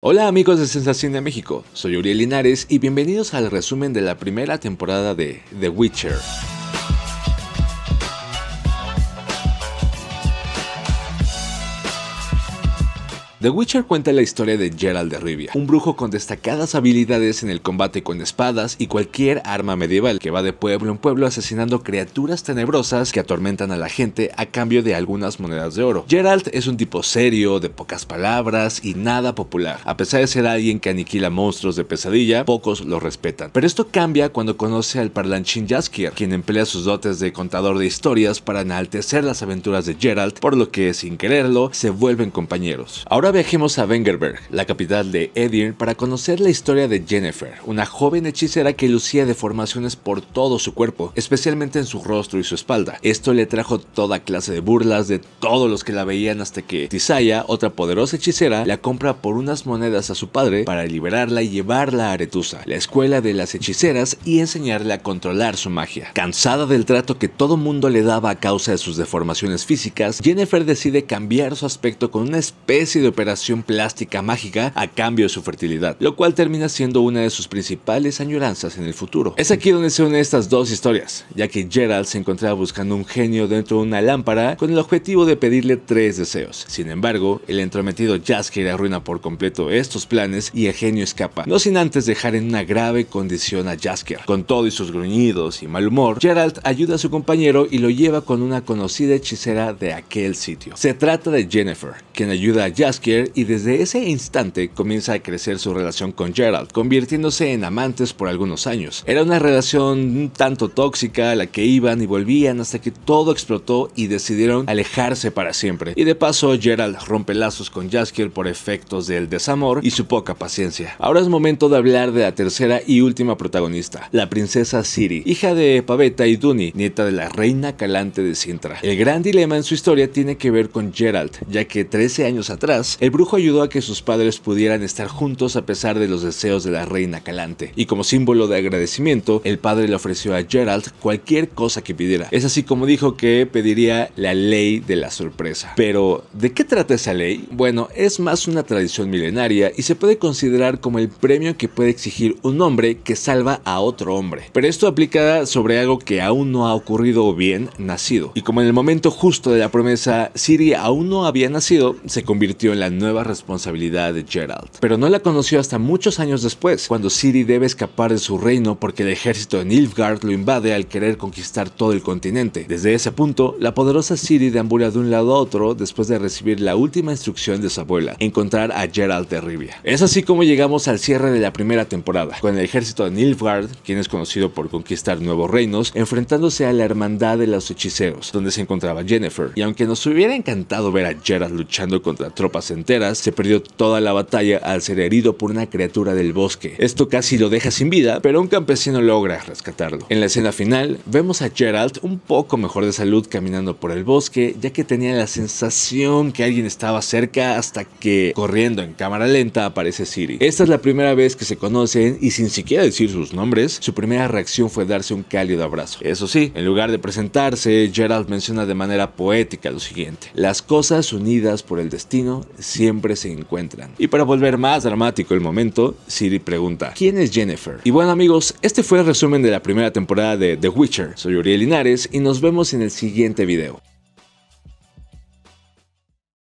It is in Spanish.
Hola amigos de Sensación de México, soy Uriel Linares y bienvenidos al resumen de la primera temporada de The Witcher. The Witcher cuenta la historia de Gerald de Rivia, un brujo con destacadas habilidades en el combate con espadas y cualquier arma medieval, que va de pueblo en pueblo asesinando criaturas tenebrosas que atormentan a la gente a cambio de algunas monedas de oro. Gerald es un tipo serio, de pocas palabras y nada popular. A pesar de ser alguien que aniquila monstruos de pesadilla, pocos lo respetan. Pero esto cambia cuando conoce al parlanchín Jaskier, quien emplea sus dotes de contador de historias para enaltecer las aventuras de Gerald, por lo que, sin quererlo, se vuelven compañeros. Ahora Ahora viajemos a Wengerberg, la capital de Edir, para conocer la historia de Jennifer, una joven hechicera que lucía deformaciones por todo su cuerpo, especialmente en su rostro y su espalda. Esto le trajo toda clase de burlas de todos los que la veían hasta que Tisaya, otra poderosa hechicera, la compra por unas monedas a su padre para liberarla y llevarla a Aretusa, la escuela de las hechiceras y enseñarle a controlar su magia. Cansada del trato que todo mundo le daba a causa de sus deformaciones físicas, Jennifer decide cambiar su aspecto con una especie de operación plástica mágica a cambio de su fertilidad, lo cual termina siendo una de sus principales añoranzas en el futuro. Es aquí donde se unen estas dos historias, ya que Gerald se encontraba buscando un genio dentro de una lámpara con el objetivo de pedirle tres deseos. Sin embargo, el entrometido Jasker arruina por completo estos planes y el genio escapa, no sin antes dejar en una grave condición a Jasker. Con todos y sus gruñidos y mal humor, Gerald ayuda a su compañero y lo lleva con una conocida hechicera de aquel sitio. Se trata de Jennifer, quien ayuda a Jasker y desde ese instante comienza a crecer su relación con Gerald, convirtiéndose en amantes por algunos años. Era una relación un tanto tóxica a la que iban y volvían hasta que todo explotó y decidieron alejarse para siempre. Y de paso, Gerald rompe lazos con Jaskier por efectos del desamor y su poca paciencia. Ahora es momento de hablar de la tercera y última protagonista, la princesa Siri, hija de Paveta y Duni, nieta de la reina calante de Sintra. El gran dilema en su historia tiene que ver con Gerald, ya que 13 años atrás el brujo ayudó a que sus padres pudieran estar juntos a pesar de los deseos de la reina Calante, y como símbolo de agradecimiento, el padre le ofreció a Gerald cualquier cosa que pidiera. Es así como dijo que pediría la ley de la sorpresa. Pero, ¿de qué trata esa ley? Bueno, es más una tradición milenaria y se puede considerar como el premio que puede exigir un hombre que salva a otro hombre. Pero esto aplicada sobre algo que aún no ha ocurrido bien nacido. Y como en el momento justo de la promesa, Siri aún no había nacido, se convirtió en la nueva responsabilidad de Gerald. Pero no la conoció hasta muchos años después, cuando Siri debe escapar de su reino porque el ejército de Nilfgaard lo invade al querer conquistar todo el continente. Desde ese punto, la poderosa Siri deambula de un lado a otro después de recibir la última instrucción de su abuela, encontrar a Gerald de Rivia. Es así como llegamos al cierre de la primera temporada, con el ejército de Nilfgaard, quien es conocido por conquistar nuevos reinos, enfrentándose a la hermandad de los hechiceros, donde se encontraba Jennifer. Y aunque nos hubiera encantado ver a Gerald luchando contra tropas en enteras, se perdió toda la batalla al ser herido por una criatura del bosque. Esto casi lo deja sin vida, pero un campesino logra rescatarlo. En la escena final, vemos a Gerald un poco mejor de salud caminando por el bosque, ya que tenía la sensación que alguien estaba cerca hasta que, corriendo en cámara lenta, aparece Siri. Esta es la primera vez que se conocen y sin siquiera decir sus nombres, su primera reacción fue darse un cálido abrazo. Eso sí, en lugar de presentarse, Gerald menciona de manera poética lo siguiente. Las cosas unidas por el destino siempre se encuentran. Y para volver más dramático el momento, Siri pregunta, ¿quién es Jennifer? Y bueno amigos, este fue el resumen de la primera temporada de The Witcher. Soy Uriel Linares y nos vemos en el siguiente video.